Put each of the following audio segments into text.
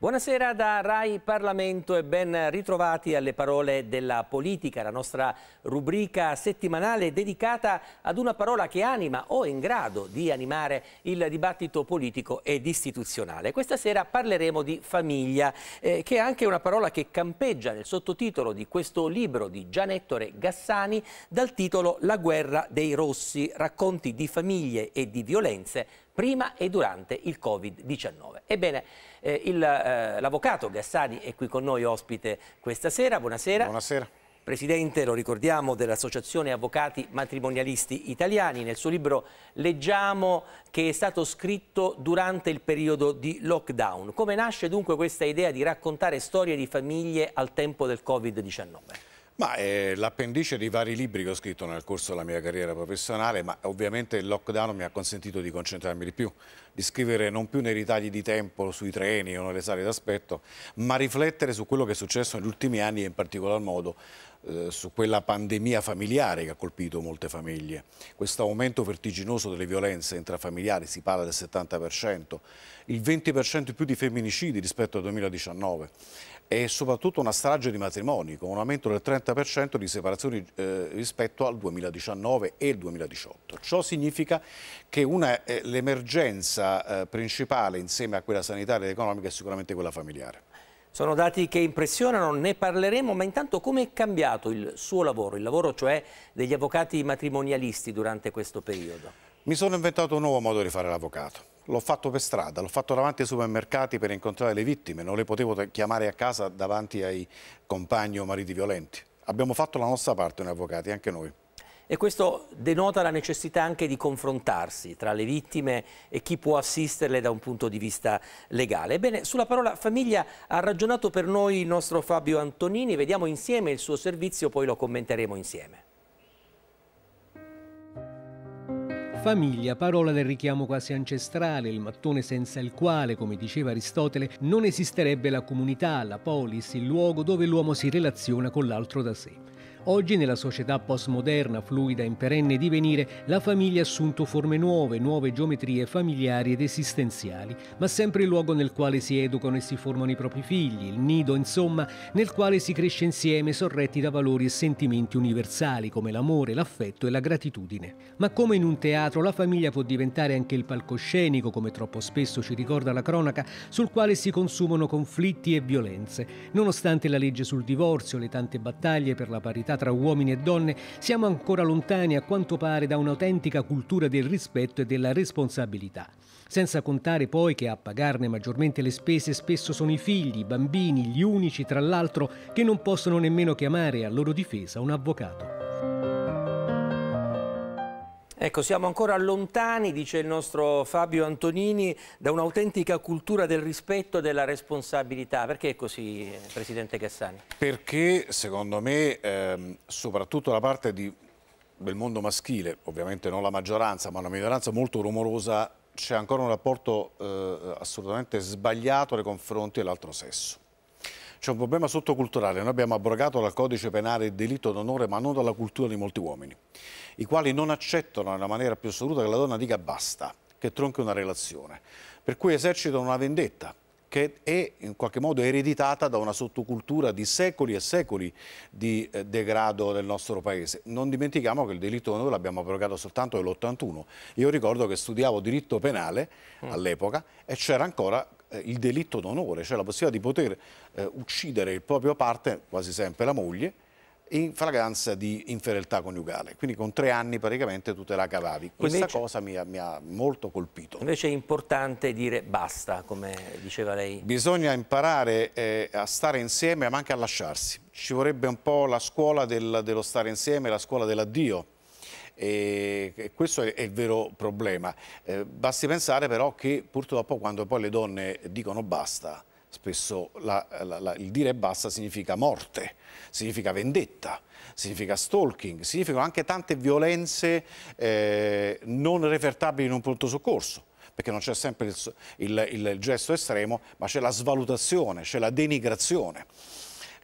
Buonasera da Rai Parlamento e ben ritrovati alle parole della politica, la nostra rubrica settimanale dedicata ad una parola che anima o è in grado di animare il dibattito politico ed istituzionale. Questa sera parleremo di famiglia, eh, che è anche una parola che campeggia nel sottotitolo di questo libro di Gianettore Gassani dal titolo La guerra dei rossi, racconti di famiglie e di violenze prima e durante il Covid-19. Ebbene, eh, eh l'avvocato eh, Gassani è qui con noi ospite questa sera. Buonasera. Buonasera. Presidente, lo ricordiamo, dell'Associazione Avvocati Matrimonialisti Italiani. Nel suo libro leggiamo che è stato scritto durante il periodo di lockdown. Come nasce dunque questa idea di raccontare storie di famiglie al tempo del Covid-19? Ma è eh, l'appendice di vari libri che ho scritto nel corso della mia carriera professionale, ma ovviamente il lockdown mi ha consentito di concentrarmi di più di scrivere non più nei ritagli di tempo sui treni o nelle sale d'aspetto, ma riflettere su quello che è successo negli ultimi anni e in particolar modo eh, su quella pandemia familiare che ha colpito molte famiglie. Questo aumento vertiginoso delle violenze intrafamiliari, si parla del 70%, il 20% più di femminicidi rispetto al 2019 e soprattutto una strage di matrimoni con un aumento del 30% di separazioni eh, rispetto al 2019 e il 2018. Ciò significa che eh, l'emergenza eh, principale insieme a quella sanitaria ed economica è sicuramente quella familiare. Sono dati che impressionano, ne parleremo, ma intanto come è cambiato il suo lavoro, il lavoro cioè degli avvocati matrimonialisti durante questo periodo? Mi sono inventato un nuovo modo di fare l'avvocato. L'ho fatto per strada, l'ho fatto davanti ai supermercati per incontrare le vittime, non le potevo chiamare a casa davanti ai compagni o mariti violenti. Abbiamo fatto la nostra parte noi avvocati, anche noi e questo denota la necessità anche di confrontarsi tra le vittime e chi può assisterle da un punto di vista legale. Ebbene, sulla parola famiglia ha ragionato per noi il nostro Fabio Antonini, vediamo insieme il suo servizio, poi lo commenteremo insieme. Famiglia, parola del richiamo quasi ancestrale, il mattone senza il quale, come diceva Aristotele, non esisterebbe la comunità, la polis, il luogo dove l'uomo si relaziona con l'altro da sé. Oggi nella società postmoderna, fluida in perenne divenire, la famiglia ha assunto forme nuove, nuove geometrie familiari ed esistenziali, ma sempre il luogo nel quale si educano e si formano i propri figli, il nido, insomma, nel quale si cresce insieme sorretti da valori e sentimenti universali come l'amore, l'affetto e la gratitudine. Ma come in un teatro, la famiglia può diventare anche il palcoscenico, come troppo spesso ci ricorda la cronaca, sul quale si consumano conflitti e violenze. Nonostante la legge sul divorzio, le tante battaglie per la parità parità tra uomini e donne, siamo ancora lontani a quanto pare da un'autentica cultura del rispetto e della responsabilità. Senza contare poi che a pagarne maggiormente le spese spesso sono i figli, i bambini, gli unici tra l'altro che non possono nemmeno chiamare a loro difesa un avvocato. Ecco, siamo ancora lontani, dice il nostro Fabio Antonini, da un'autentica cultura del rispetto e della responsabilità. Perché è così, eh, Presidente Cassani? Perché, secondo me, ehm, soprattutto la parte di, del mondo maschile, ovviamente non la maggioranza, ma una minoranza molto rumorosa, c'è ancora un rapporto eh, assolutamente sbagliato nei confronti dell'altro sesso. C'è un problema sottoculturale, noi abbiamo abrogato dal codice penale il delitto d'onore ma non dalla cultura di molti uomini, i quali non accettano nella maniera più assoluta che la donna dica basta, che tronchi una relazione, per cui esercitano una vendetta che è in qualche modo ereditata da una sottocultura di secoli e secoli di eh, degrado del nostro paese. Non dimentichiamo che il delitto d'onore l'abbiamo abrogato soltanto nell'81. Io ricordo che studiavo diritto penale mm. all'epoca e c'era ancora eh, il delitto d'onore, cioè la possibilità di poter eh, uccidere il proprio partner, quasi sempre la moglie, in fragranza di infedeltà coniugale. Quindi con tre anni praticamente tutela Cavavi. Questa invece, cosa mi ha, mi ha, molto colpito. Invece è importante dire basta, come diceva lei. Bisogna imparare eh, a stare insieme ma anche a lasciarsi. Ci vorrebbe un po' la scuola del, dello stare insieme, la scuola dell'addio e questo è il vero problema. Eh, basti pensare però che purtroppo quando poi le donne dicono basta, spesso la, la, la, il dire basta significa morte, significa vendetta, significa stalking, significano anche tante violenze eh, non refertabili in un pronto soccorso perché non c'è sempre il, il, il, gesto estremo, ma c'è la svalutazione, c'è la denigrazione.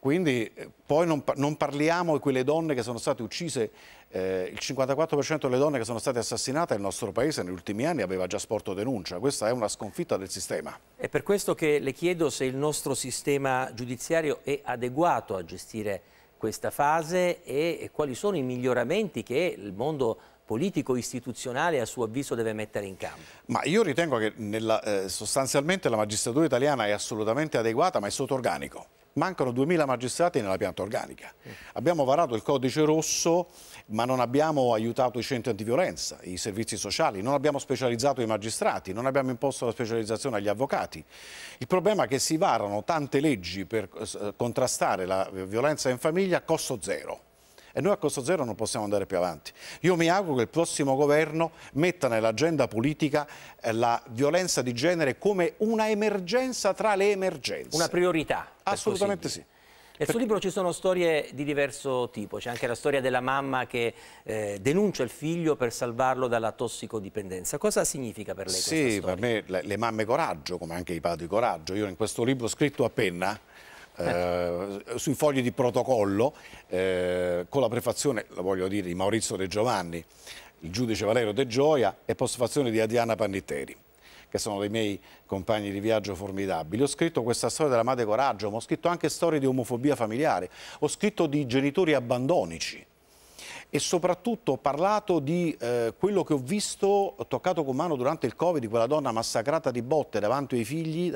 Quindi eh, poi non, non parliamo di quelle donne che sono state uccise eh, il 54% delle donne che sono state assassinate nel nostro paese negli ultimi anni aveva già sporto denuncia, questa è una sconfitta del sistema. È per questo che le chiedo se il nostro sistema giudiziario è adeguato a gestire questa fase e quali sono i miglioramenti che il mondo politico istituzionale a suo avviso deve mettere in campo? Ma io ritengo che nella, eh, sostanzialmente la magistratura italiana è assolutamente adeguata ma è sotto organico mancano 2.000 magistrati nella pianta organica. Abbiamo varato il codice rosso, ma non abbiamo aiutato i centri antiviolenza, i servizi sociali, non abbiamo specializzato i magistrati, non abbiamo imposto la specializzazione agli avvocati. Il problema è che si varano tante leggi per eh, eh, contrastare la violenza in famiglia a costo zero e noi a costo zero non possiamo andare più avanti. Io mi auguro che il prossimo governo metta nell'agenda politica eh, la violenza di genere come una emergenza tra le emergenze. Una priorità. Assolutamente sì. Nel suo libro ci sono storie di diverso tipo, c'è anche la storia della mamma che eh, denuncia il figlio per salvarlo dalla tossicodipendenza. Cosa significa per lei sì, questa storia? Sì, per me le, le mamme coraggio, come anche i padri coraggio. Io in questo libro scritto a penna eh, sui fogli di protocollo eh, con la prefazione, la voglio dire, di Maurizio De Giovanni, il giudice Valerio De Gioia e postfazione di Adriana Pannitteri che sono dei miei compagni di viaggio formidabili. Ho scritto questa storia della madre coraggio, ma ho scritto anche storie di omofobia familiare, ho scritto di genitori abbandonici, e soprattutto ho parlato di eh, quello che ho visto, ho toccato con mano durante il Covid, quella donna massacrata di botte davanti ai figli,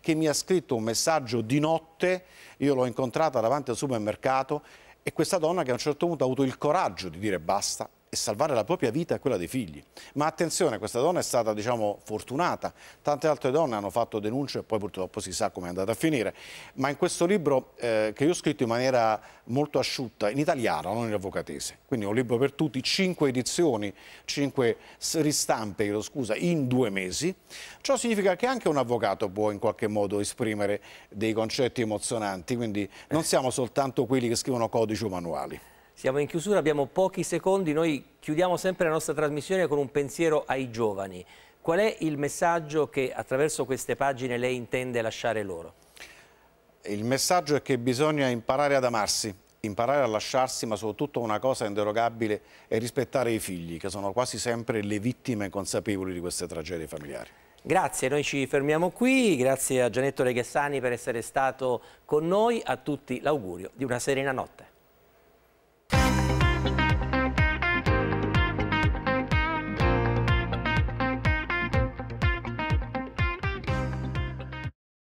che mi ha scritto un messaggio di notte, io l'ho incontrata davanti al supermercato e questa donna che a un certo punto ha avuto il coraggio di dire basta e salvare la propria vita e quella dei figli. Ma attenzione, questa donna è stata diciamo, fortunata, tante altre donne hanno fatto denunce e poi purtroppo si sa come è andata a finire, ma in questo libro eh, che io ho scritto in maniera molto asciutta, in italiano, non in avvocatese, quindi un libro per tutti, cinque edizioni, cinque ristampe, chiedo scusa, in due mesi, ciò significa che anche un avvocato può in qualche modo esprimere dei concetti emozionanti, quindi non siamo soltanto quelli che scrivono codici o manuali. Siamo in chiusura, abbiamo pochi secondi, noi chiudiamo sempre la nostra trasmissione con un pensiero ai giovani. Qual è il messaggio che attraverso queste pagine lei intende lasciare loro? Il messaggio è che bisogna imparare ad amarsi, imparare a lasciarsi, ma soprattutto una cosa inderogabile è rispettare i figli, che sono quasi sempre le vittime consapevoli di queste tragedie familiari. Grazie, noi ci fermiamo qui, grazie a Gianetto Regassani per essere stato con noi, a tutti l'augurio di una serena notte.